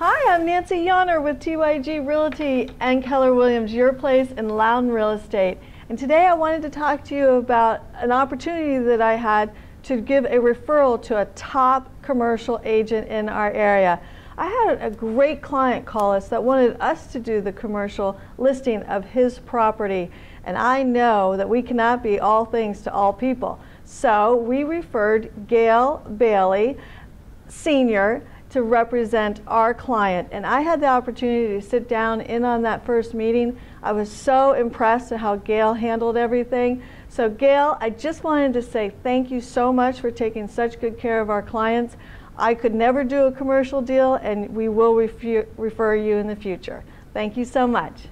Hi, I'm Nancy Yonner with TYG Realty and Keller Williams, your place in Loudon Real Estate. And today I wanted to talk to you about an opportunity that I had to give a referral to a top commercial agent in our area. I had a great client call us that wanted us to do the commercial listing of his property. And I know that we cannot be all things to all people. So we referred Gail Bailey Sr to represent our client. And I had the opportunity to sit down in on that first meeting. I was so impressed at how Gail handled everything. So Gail, I just wanted to say thank you so much for taking such good care of our clients. I could never do a commercial deal and we will refer you in the future. Thank you so much.